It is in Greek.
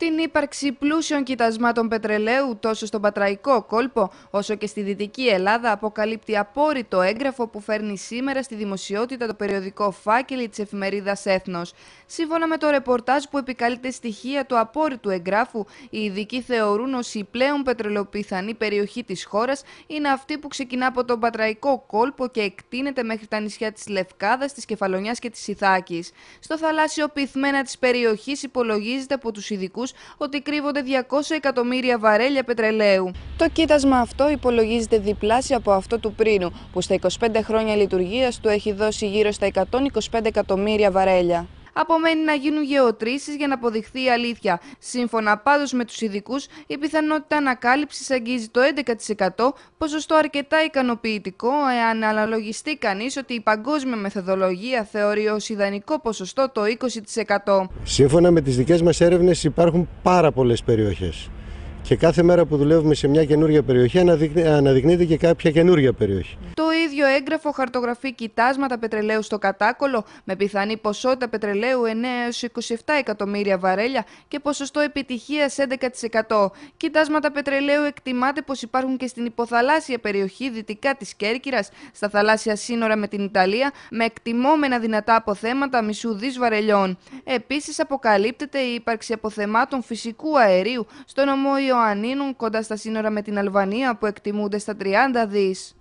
την ύπαρξη πλούσιων κοιτασμάτων πετρελαίου τόσο στον πατραϊκό κόλπο όσο και στη Δυτική Ελλάδα αποκαλύπτει απόρριτο έγγραφο που φέρνει σήμερα στη δημοσιότητα το περιοδικό φάκελη της εφημερίδας Έθνος. Σύμφωνα με το ρεπορτάζ που επικαλείται στοιχεία του απόρριτου εγγράφου, οι ειδικοί θεωρούν ότι η πλέον πετρελοπιθανή περιοχή της χώρας είναι αυτή που ξεκινά από τον πατραϊκό κόλπο και εκτείνεται μέχρι τα νησιά της Λευκάδας, της Κεφαλονιάς και της Ιθάκης. Στο θαλάσσιο πυθμένα της περιοχής υπολογίζεται από τους ειδικούς ότι κρύβονται 200 εκατομμύρια βαρέλια πετρελαίου. Το κοίτασμα αυτό υπολογίζεται διπλάσια από αυτό του πρίνου, που στα 25 χρόνια λειτουργίας του έχει δώσει γύρω στα 125 εκατομμύρια βαρέλια απομένει να γίνουν γεωτρήσεις για να αποδειχθεί η αλήθεια. Σύμφωνα πάντως με τους ειδικούς, η πιθανότητα ανακάλυψης αγγίζει το 11%, ποσοστό αρκετά ικανοποιητικό εάν αναλογιστεί κανείς ότι η παγκόσμια μεθοδολογία θεωρεί ως ιδανικό ποσοστό το 20%. Σύμφωνα με τις δικές μας έρευνες υπάρχουν πάρα πολλές περιοχές. Και κάθε μέρα που δουλεύουμε σε μια καινούργια περιοχή αναδεικνύεται και κάποια καινούργια περιοχή ίδιο έγγραφο χαρτογραφεί κοιτάσματα πετρελαίου στο κατάκολο με πιθανή ποσότητα πετρελαίου 9 έως 27 εκατομμύρια βαρέλια και ποσοστό επιτυχίας 11%. Κοιτάσματα πετρελαίου εκτιμάται πως υπάρχουν και στην υποθαλάσσια περιοχή δυτικά της Κέρκυρας, στα θαλάσσια σύνορα με την Ιταλία, με εκτιμόμενα δυνατά αποθέματα μισού δις βαρελιών. Επίσης αποκαλύπτεται η ύπαρξη αποθεμάτων φυσικού αερίου στο νομό Ιωαννίνων κοντά στα σύνορα με την Αλβανία που εκτιμούνται στα 30 δις.